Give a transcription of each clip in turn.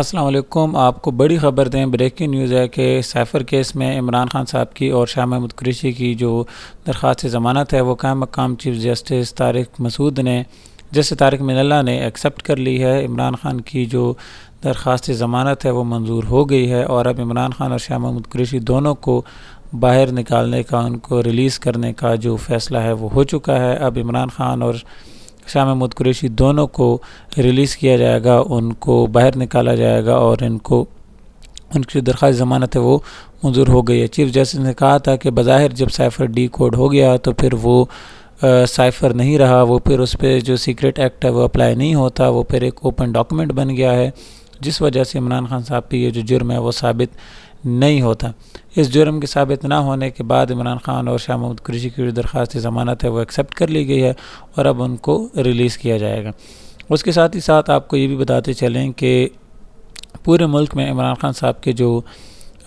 असलम आपको बड़ी ख़बर दें ब्रेकिंग न्यूज़ है कि सैफ़र केस में इमरान खान साहब की और शाह महमूद कुरेशी की जो दरख्वास्त ज़मानत है वो कायम मकाम चीफ जस्टिस तारिक मसूद ने जस्टिस तारिक मिनल्ला ने एक्सेप्ट कर ली है इमरान खान की जो दरख्वास्त ज़मानत है वो मंजूर हो गई है और अब इमरान खान और शाह महमूद कुरेशी दोनों को बाहर निकालने का उनको रिलीज़ करने का जो फ़ैसला है वो हो चुका है अब इमरान खान और शाह महमूद कुरेशी दोनों को रिलीज़ किया जाएगा उनको बाहर निकाला जाएगा और इनको उनकी जो दरख्वास्त ज़मानत है वो मंजूर हो गई है चीफ जस्टिस ने कहा था कि बाहिर जब साइफर डी कोड हो गया तो फिर वो साइफर नहीं रहा वो फिर उस पर जो सीक्रेट एक्ट है वो अप्लाई नहीं होता वो फिर एक ओपन डॉक्यूमेंट बन गया है जिस वजह से इमरान खान साहब की ये जो जुर्म है वो साबित नहीं होता इस जुर्म के साबित ना होने के बाद इमरान खान और शाह महमूद कुरैशी की जो दरख्वास्त ज़मानत है वो एक्सेप्ट कर ली गई है और अब उनको रिलीज़ किया जाएगा उसके साथ ही साथ आपको ये भी बताते चलें कि पूरे मुल्क में इमरान खान साहब के जो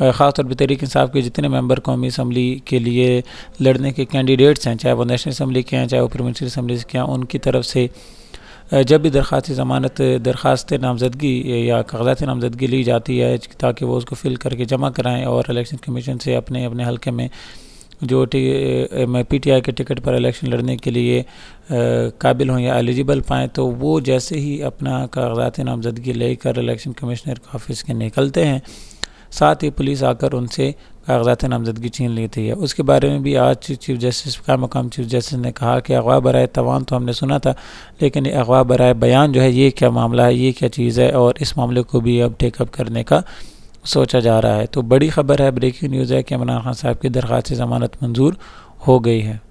ख़ास तौर पर तहरीक इंसाफ के जितने मेंबर कौमी असम्बली के लिए लड़ने के कैंडिडेट्स हैं चाहे वो नेशनल असम्बली के हैं चाहे वो प्रोविंशियल असम्बली के हैं उनकी तरफ से जब भी दरख्वास्त ज़मानत दरख्वास्त नामजदगी या कागजात नामजदगी ली जाती है ताकि वो उसको फिल करके जमा कराएँ और इलेक्शन कमीशन से अपने अपने हल्के में जो टी पी टी आई के टिकट पर इलेक्शन लड़ने के लिए काबिल हों या एलिजिबल पाएँ तो वो जैसे ही अपना कागजात नामजदगी लेकर इलेक्शन कमिश्नर के ऑफिस के निकलते हैं साथ ही पुलिस आकर उनसे कागजात नामजदगी छीन ली थी उसके बारे में भी आज चीफ जस्टिस का मकाम चीफ जस्टिस ने कहा कि अगवा बरए तवान तो हमने सुना था लेकिन अगवा बरए बयान जो है ये क्या मामला है ये क्या चीज़ है और इस मामले को भी अब टेकअप करने का सोचा जा रहा है तो बड़ी खबर है ब्रेकिंग न्यूज़ है कि इमरान खान साहब की दरख्वास्त जमानत मंजूर हो गई है